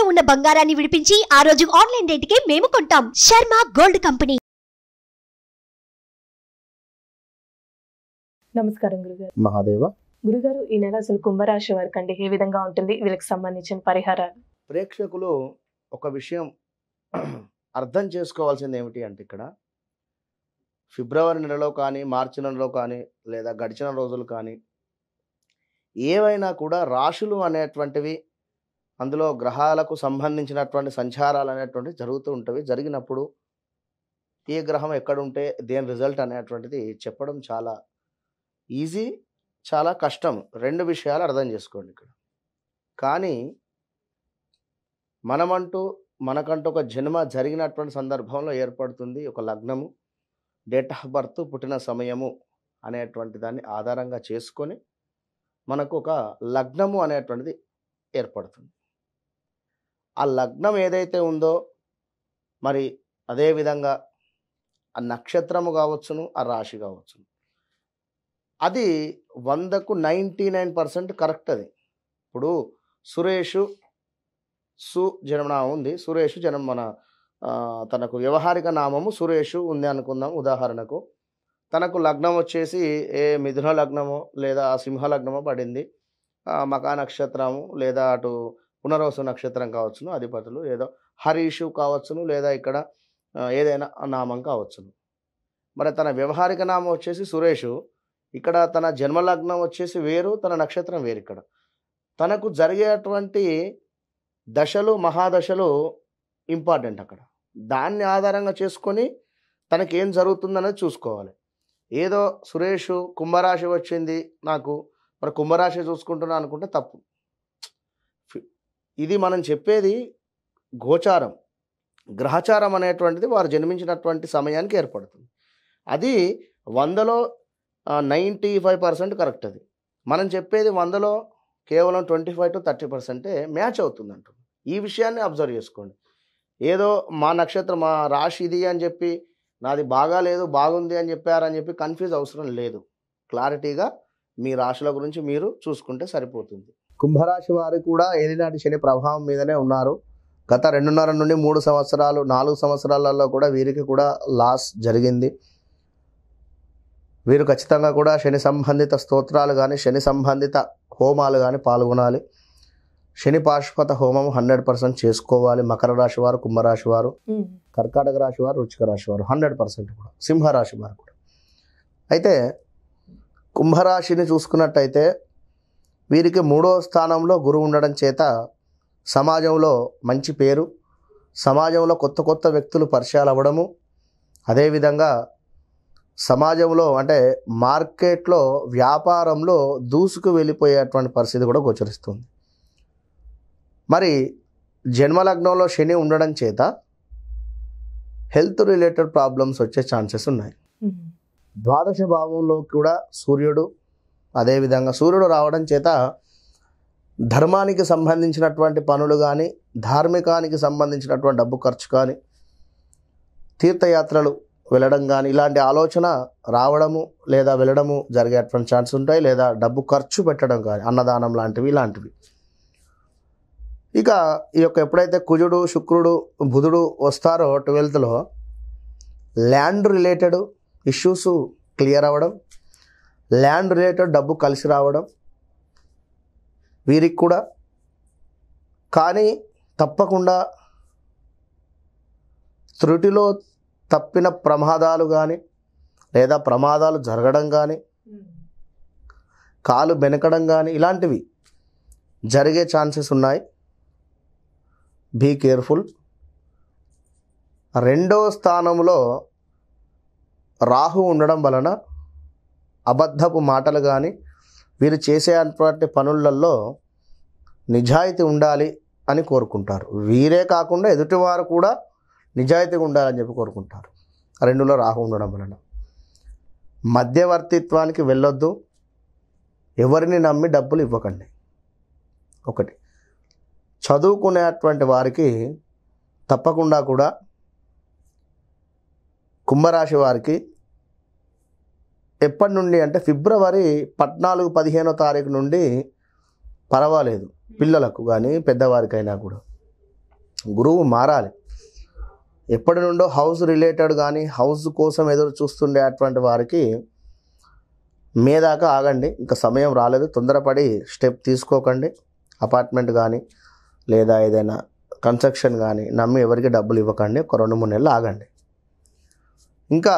తాకట్టులో ఉన్న బంగారాన్ని విడిపించి ఆ రోజు ఆన్లైన్ కి మేము కొంటాం శర్మ గోల్డ్ కంపెనీ నమస్కారం గురుగారు మహాదేవ గురుగారు ఈ నెల అసలు కుంభరాశి వారికి అండి ఏ విధంగా ఉంటుంది వీళ్ళకి సంబంధించిన పరిహారాలు ప్రేక్షకులు ఒక విషయం అర్థం చేసుకోవాల్సింది ఏమిటి అంటే ఇక్కడ ఫిబ్రవరి నెలలో కానీ మార్చి నెలలో కానీ లేదా గడిచిన రోజులు కానీ ఏవైనా కూడా రాశులు అనేటువంటివి అందులో గ్రహాలకు సంబంధించినటువంటి సంచారాలు అనేటువంటివి జరుగుతూ ఉంటవి జరిగినప్పుడు ఏ గ్రహం ఎక్కడుంటే దేని రిజల్ట్ అనేటువంటిది చెప్పడం చాలా ఈజీ చాలా కష్టం రెండు విషయాలు అర్థం చేసుకోండి ఇక్కడ కానీ మనమంటూ మనకంటూ ఒక జన్మ జరిగినటువంటి సందర్భంలో ఏర్పడుతుంది ఒక లగ్నము డేట్ ఆఫ్ బర్త్ పుట్టిన సమయము అనేటువంటి దాన్ని ఆధారంగా చేసుకొని మనకు ఒక లగ్నము అనేటువంటిది ఏర్పడుతుంది ఆ లగ్నం ఏదైతే ఉందో మరి అదేవిధంగా ఆ నక్షత్రము కావచ్చును ఆ రాశి కావచ్చును అది వందకు నైంటీ నైన్ పర్సెంట్ కరెక్ట్ అది ఇప్పుడు సురేష్ సు జన్మనా ఉంది సురేష్ జనం మన తనకు వ్యవహారిక నామము సురేషు ఉంది అనుకుందాం ఉదాహరణకు తనకు లగ్నం వచ్చేసి ఏ మిథున లగ్నమో లేదా సింహ లగ్నమో పడింది మకా నక్షత్రము లేదా అటు పునర్వసు నక్షత్రం కావచ్చును అధిపతులు ఏదో హరీషు కావచ్చును లేదా ఇక్కడ ఏదైనా నామం కావచ్చును మరి తన వ్యవహారిక నామం వచ్చేసి సురేషు ఇక్కడ తన జన్మలగ్నం వచ్చేసి వేరు తన నక్షత్రం వేరు ఇక్కడ తనకు జరిగేటువంటి దశలు మహాదశలు ఇంపార్టెంట్ అక్కడ దాన్ని ఆధారంగా చేసుకొని తనకి ఏం జరుగుతుందనేది చూసుకోవాలి ఏదో సురేషు కుంభరాశి వచ్చింది నాకు మరి కుంభరాశి చూసుకుంటున్నా అనుకుంటే తప్పు ఇది మనం చెప్పేది గోచారం గ్రహచారం అనేటువంటిది వారు జన్మించినటువంటి సమయానికి ఏర్పడుతుంది అది వందలో నైంటీ ఫైవ్ పర్సెంట్ కరెక్ట్ అది మనం చెప్పేది వందలో కేవలం ట్వంటీ ఫైవ్ టు థర్టీ పర్సెంటే మ్యాచ్ అవుతుంది అంటుంది ఈ విషయాన్ని అబ్జర్వ్ చేసుకోండి ఏదో మా నక్షత్రం మా రాశి ఇది అని చెప్పి నాది బాగాలేదు బాగుంది అని చెప్పారని చెప్పి కన్ఫ్యూజ్ అవసరం లేదు క్లారిటీగా మీ రాశుల గురించి మీరు చూసుకుంటే సరిపోతుంది కుంభరాశి వారు కూడా ఏలినాటి శని ప్రభావం మీదనే ఉన్నారు గత రెండున్నర నుండి మూడు సంవత్సరాలు నాలుగు సంవత్సరాలలో కూడా వీరికి కూడా లాస్ జరిగింది వీరు ఖచ్చితంగా కూడా శని సంబంధిత స్తోత్రాలు కానీ శని సంబంధిత హోమాలు కానీ పాల్గొనాలి శని పాశ్వత హోమం హండ్రెడ్ పర్సెంట్ చేసుకోవాలి మకర రాశి వారు కుంభరాశి వారు కర్కాటక రాశి వారు రుచిక రాశి వారు హండ్రెడ్ పర్సెంట్ కూడా సింహరాశి వారు కూడా అయితే కుంభరాశిని చూసుకున్నట్టయితే వీరికి మూడో స్థానంలో గురువు ఉండడం చేత సమాజంలో మంచి పేరు సమాజంలో కొత్త కొత్త వ్యక్తులు పరిచయాలు అవ్వడము అదేవిధంగా సమాజంలో అంటే మార్కెట్లో వ్యాపారంలో దూసుకు వెళ్ళిపోయేటువంటి పరిస్థితి కూడా గోచరిస్తుంది మరి జన్మలగ్నంలో శని ఉండడం చేత హెల్త్ రిలేటెడ్ ప్రాబ్లమ్స్ వచ్చే ఛాన్సెస్ ఉన్నాయి ద్వాదశ భావంలో కూడా సూర్యుడు అదేవిధంగా సూర్యుడు రావడం చేత ధర్మానికి సంబంధించినటువంటి పనులు కానీ ధార్మికానికి సంబంధించినటువంటి డబ్బు ఖర్చు కానీ తీర్థయాత్రలు వెళ్ళడం కానీ ఇలాంటి ఆలోచన రావడము లేదా వెళ్ళడము జరిగేటువంటి ఛాన్స్ ఉంటాయి లేదా డబ్బు ఖర్చు పెట్టడం కానీ అన్నదానం లాంటివి ఇలాంటివి ఇక ఈ యొక్క ఎప్పుడైతే కుజుడు శుక్రుడు బుధుడు వస్తారో ట్వెల్త్లో ల్యాండ్ రిలేటెడ్ ఇష్యూస్ క్లియర్ అవ్వడం ల్యాండ్ రిలేటెడ్ డబ్బు కలిసి రావడం వీరికి కూడా కానీ తప్పకుండా త్రుటిలో తప్పిన ప్రమాదాలు కానీ లేదా ప్రమాదాలు జరగడం కానీ కాలు బెనకడం కానీ ఇలాంటివి జరిగే ఛాన్సెస్ ఉన్నాయి బీ కేర్ఫుల్ రెండో స్థానంలో రాహు ఉండడం వలన అబద్ధపు మాటలు కానీ వీరు చేసే అటువంటి పనులలో నిజాయితీ ఉండాలి అని కోరుకుంటారు వీరే కాకుండా ఎదుటివారు కూడా నిజాయితీగా ఉండాలని చెప్పి కోరుకుంటారు రెండులో రాహు ఉండడం వలన మధ్యవర్తిత్వానికి వెళ్ళొద్దు ఎవరిని నమ్మి డబ్బులు ఇవ్వకండి ఒకటి చదువుకునేటువంటి వారికి తప్పకుండా కూడా కుంభరాశి వారికి ఎప్పటి నుండి అంటే ఫిబ్రవరి పద్నాలుగు పదిహేనో తారీఖు నుండి పర్వాలేదు పిల్లలకు కానీ పెద్దవారికైనా కూడా గురువు మారాలి ఎప్పటి నుండో హౌస్ రిలేటెడ్ కానీ హౌస్ కోసం ఎదురు చూస్తుండే అటువంటి వారికి మే దాకా ఆగండి ఇంకా సమయం రాలేదు తొందరపడి స్టెప్ తీసుకోకండి అపార్ట్మెంట్ కానీ లేదా ఏదైనా కన్స్ట్రక్షన్ కానీ నమ్మి ఎవరికి డబ్బులు ఇవ్వకండి ఒక రెండు మూడు నెలలు ఆగండి ఇంకా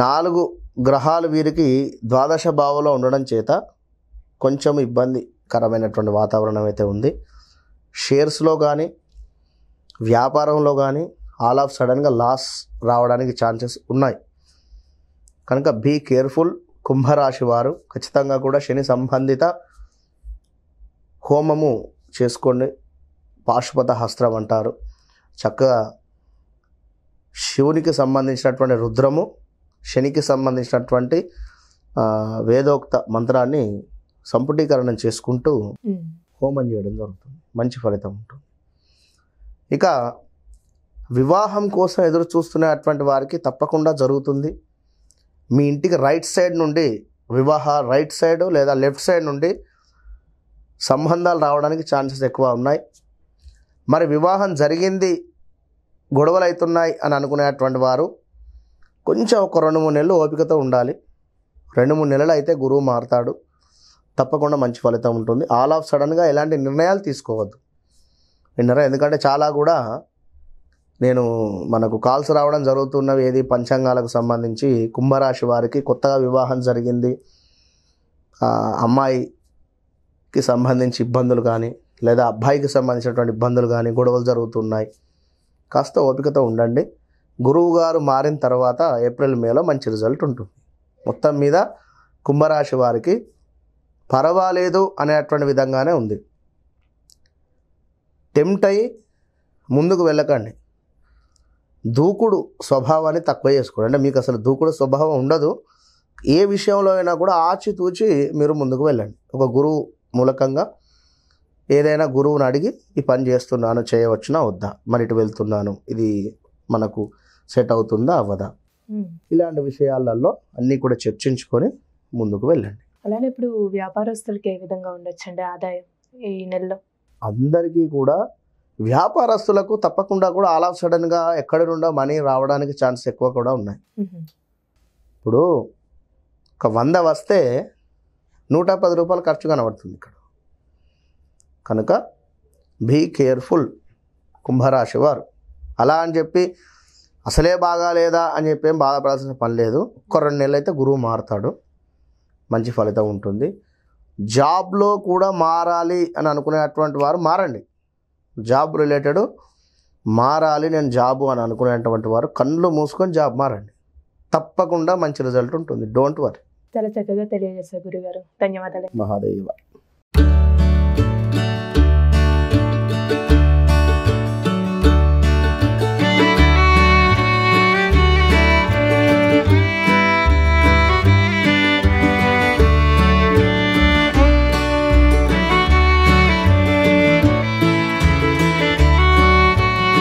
నాలుగు గ్రహాలు వీరికి ద్వాదశ భావంలో ఉండడం చేత కొంచెం ఇబ్బందికరమైనటువంటి వాతావరణం అయితే ఉంది షేర్స్లో కానీ వ్యాపారంలో కానీ ఆల్ ఆఫ్ సడన్గా లాస్ రావడానికి ఛాన్సెస్ ఉన్నాయి కనుక బీ కేర్ఫుల్ కుంభరాశి వారు ఖచ్చితంగా కూడా శని సంబంధిత హోమము చేసుకోండి పాశుపత హస్త్రం అంటారు చక్కగా శివునికి సంబంధించినటువంటి రుద్రము శనికి సంబంధించినటువంటి వేదోక్త మంత్రాన్ని సంపుటీకరణం చేసుకుంటూ హోమం చేయడం జరుగుతుంది మంచి ఫలితం ఉంటుంది ఇక వివాహం కోసం ఎదురు చూస్తున్నటువంటి వారికి తప్పకుండా జరుగుతుంది మీ ఇంటికి రైట్ సైడ్ నుండి వివాహ రైట్ సైడ్ లేదా లెఫ్ట్ సైడ్ నుండి సంబంధాలు రావడానికి ఛాన్సెస్ ఎక్కువ ఉన్నాయి మరి వివాహం జరిగింది గొడవలు అవుతున్నాయి అని అనుకునేటువంటి వారు కొంచెం ఒక రెండు మూడు నెలలు ఓపికతో ఉండాలి రెండు మూడు నెలలు అయితే గురువు మారుతాడు తప్పకుండా మంచి ఫలితం ఉంటుంది ఆల్ ఆఫ్ సడన్గా ఎలాంటి నిర్ణయాలు తీసుకోవద్దు విన్నారా ఎందుకంటే చాలా కూడా నేను మనకు కాల్స్ రావడం జరుగుతున్నవి ఏది పంచాంగాలకు సంబంధించి కుంభరాశి వారికి కొత్తగా వివాహం జరిగింది అమ్మాయికి సంబంధించి ఇబ్బందులు కానీ లేదా అబ్బాయికి సంబంధించినటువంటి ఇబ్బందులు కానీ గొడవలు జరుగుతున్నాయి కాస్త ఓపికతో ఉండండి గురువు గారు మారిన తర్వాత ఏప్రిల్ మేలో మంచి రిజల్ట్ ఉంటుంది మొత్తం మీద కుంభరాశి వారికి పర్వాలేదు అనేటువంటి విధంగానే ఉంది టెంప్ట్ అయ్యి ముందుకు వెళ్ళకండి దూకుడు స్వభావాన్ని తక్కువ చేసుకోండి అంటే మీకు అసలు దూకుడు స్వభావం ఉండదు ఏ విషయంలో అయినా కూడా ఆచితూచి మీరు ముందుకు వెళ్ళండి ఒక గురువు మూలకంగా ఏదైనా గురువుని అడిగి ఈ పని చేస్తున్నాను చేయవచ్చునా వద్దా మరి ఇటు వెళ్తున్నాను ఇది మనకు సెట్ అవుతుందా అవ్వదా ఇలాంటి విషయాలలో అన్నీ కూడా చర్చించుకొని ముందుకు వెళ్ళండి అలానే ఇప్పుడు వ్యాపారస్తులకి ఏ విధంగా ఉండొచ్చండి ఆదాయం ఈ నెలలో అందరికీ కూడా వ్యాపారస్తులకు తప్పకుండా కూడా ఆల్ ఆఫ్ సడన్గా ఎక్కడి నుండో మనీ రావడానికి ఛాన్స్ ఎక్కువ కూడా ఉన్నాయి ఇప్పుడు ఒక వంద వస్తే నూట పది రూపాయలు ఖర్చు కనబడుతుంది ఇక్కడ కనుక బీ కేర్ఫుల్ కుంభరాశి వారు అలా అని చెప్పి అసలే బాగాలేదా అని చెప్పి ఏం బాధపడాల్సిన పని లేదు ఒక రెండు నెలలు అయితే గురువు మారుతాడు మంచి ఫలితం ఉంటుంది జాబ్లో కూడా మారాలి అని అనుకునేటువంటి వారు మారండి జాబ్ రిలేటెడ్ మారాలి నేను జాబు అని అనుకునేటువంటి వారు కళ్ళు మూసుకొని జాబ్ మారండి తప్పకుండా మంచి రిజల్ట్ ఉంటుంది డోంట్ వరీ చాలా చక్కగా తెలియజేశారు గురుగారు ధన్యవాదాలు మహాదేవ